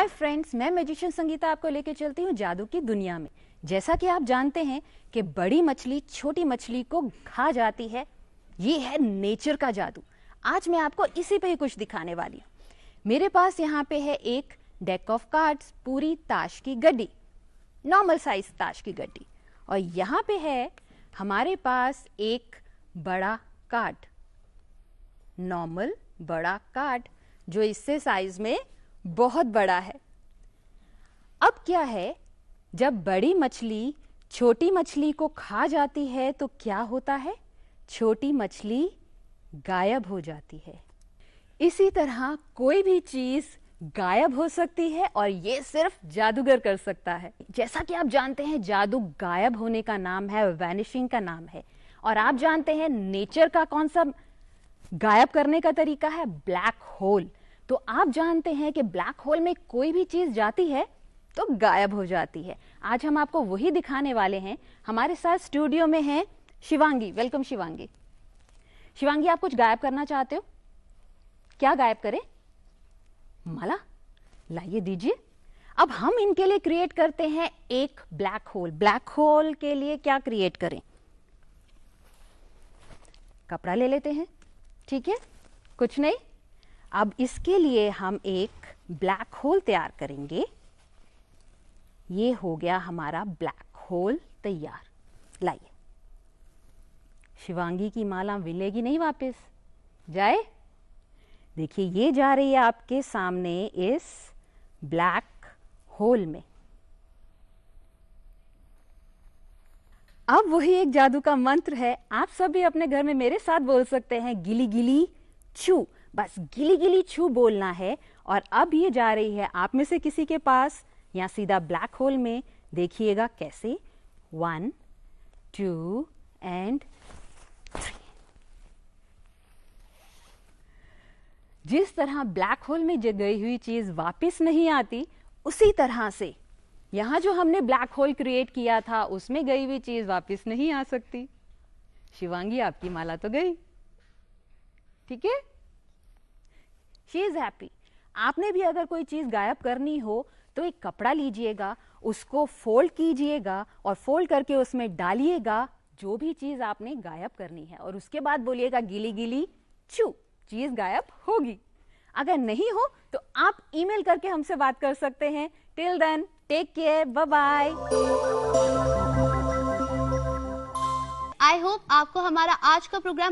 हाय friends मैं magician Sangeeta आपको लेके चलती हूँ जादू की दुनिया में जैसा कि आप जानते हैं कि बड़ी मछली छोटी मछली को खा जाती है ये है नेचर का जादू आज मैं आपको इसी पे ही कुछ दिखाने वाली हूँ मेरे पास यहाँ पे है एक डेक ऑफ कार्ड्स पूरी ताश की गड्डी नॉर्मल साइज ताश की गड्डी और यहाँ पे है हमारे पास एक बड़ा कार्ड नॉर्मल बड़ा कार्ड जो इससे साइज में बहुत बड़ा है अब क्या है जब बड़ी मछली छोटी मछली को खा जाती है तो क्या होता है छोटी मछली गायब हो जाती है इसी तरह कोई भी चीज गायब हो सकती है और ये सिर्फ जादूगर कर सकता है जैसा कि आप जानते हैं जादू गायब होने का नाम है वैनिशिंग का नाम है और आप जानते हैं नेचर का कौन सा गायब करने का तरीका है ब्लैक होल तो आप जानते हैं कि ब्लैक होल में कोई भी चीज जाती है तो गायब हो जाती है आज हम आपको वही दिखाने वाले हैं हमारे साथ स्टूडियो में हैं शिवांगी वेलकम शिवांगी शिवांगी आप कुछ गायब करना चाहते हो क्या गायब करें माला लाइए दीजिए अब हम इनके लिए क्रिएट करते हैं एक ब्लैक होल ब्लैक होल के लिए क्या क्रिएट करें कपड़ा ले लेते हैं ठीक है कुछ नहीं अब इसके लिए हम एक ब्लैक होल तैयार करेंगे ये हो गया हमारा ब्लैक होल तैयार लाइए शिवांगी की माला मिलेगी नहीं वापस जाए देखिए ये जा रही है आपके सामने इस ब्लैक होल में अब वही एक जादू का मंत्र है आप सब भी अपने घर में मेरे साथ बोल सकते हैं गिली गिली छू बस गिली गिली छू बोलना है और अब ये जा रही है आप में से किसी के पास या सीधा ब्लैक होल में देखिएगा कैसे वन टू एंड थ्री जिस तरह ब्लैक होल में गई हुई चीज वापस नहीं आती उसी तरह से यहां जो हमने ब्लैक होल क्रिएट किया था उसमें गई हुई चीज वापस नहीं आ सकती शिवांगी आपकी माला तो गई ठीक है शी इज़ हैप्पी आपने भी अगर कोई चीज़ गायब करनी हो तो एक कपड़ा लीजिएगा उसको फोल्ड कीजिएगा और फोल्ड करके उसमें डालिएगा जो भी चीज़ आपने गायब करनी है और उसके बाद बोलिएगा गीली गीली चू चीज़ गायब होगी अगर नहीं हो तो आप ईमेल करके हमसे बात कर सकते हैं till then take care bye I hope आपको हमारा आज का प्रोग्राम